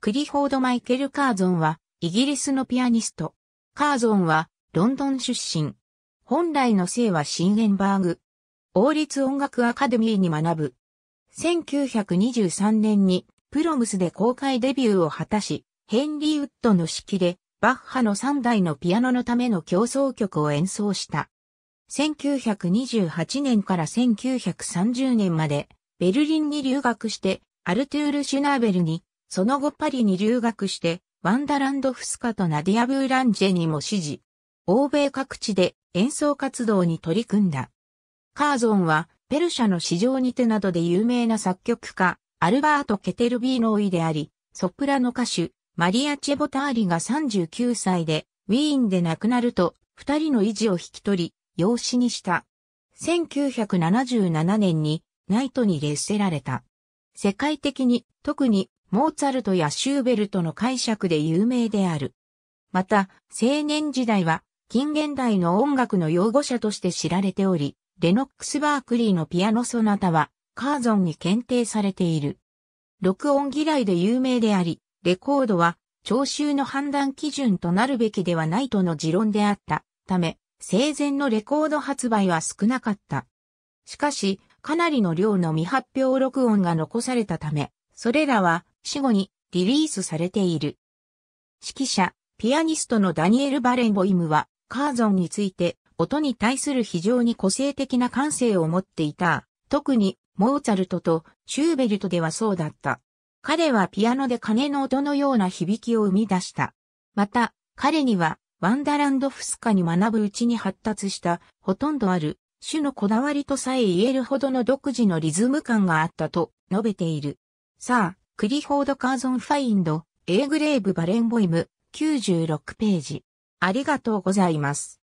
クリフォード・マイケル・カーゾンは、イギリスのピアニスト。カーゾンは、ロンドン出身。本来の姓はシンゲンバーグ。王立音楽アカデミーに学ぶ。1923年に、プロムスで公開デビューを果たし、ヘンリー・ウッドの式で、バッハの3台のピアノのための競争曲を演奏した。1928年から1930年まで、ベルリンに留学して、アルトゥール・シュナーベルにその後パリに留学して、ワンダランドフスカとナディア・ブーランジェにも指示。欧米各地で演奏活動に取り組んだ。カーゾンは、ペルシャの市場にてなどで有名な作曲家、アルバート・ケテルビーノーイであり、ソプラノ歌手、マリア・チェボターリが39歳で、ウィーンで亡くなると、二人の維持を引き取り、養子にした。1977年に、ナイトに列せられた。世界的に、特にモーツァルトやシューベルトの解釈で有名である。また、青年時代は近現代の音楽の擁護者として知られており、レノックス・バークリーのピアノソナタはカーゾンに検定されている。録音嫌いで有名であり、レコードは聴衆の判断基準となるべきではないとの持論であったため、生前のレコード発売は少なかった。しかし、かなりの量の未発表録音が残されたため、それらは死後にリリースされている。指揮者、ピアニストのダニエル・バレンボイムは、カーゾンについて、音に対する非常に個性的な感性を持っていた。特に、モーツァルトとシューベルトではそうだった。彼はピアノで鐘の音のような響きを生み出した。また、彼には、ワンダランドフスカに学ぶうちに発達した、ほとんどある、種のこだわりとさえ言えるほどの独自のリズム感があったと述べている。さあ、クリフォード・カーゾン・ファインド、エーグレーブ・バレンボイム、96ページ。ありがとうございます。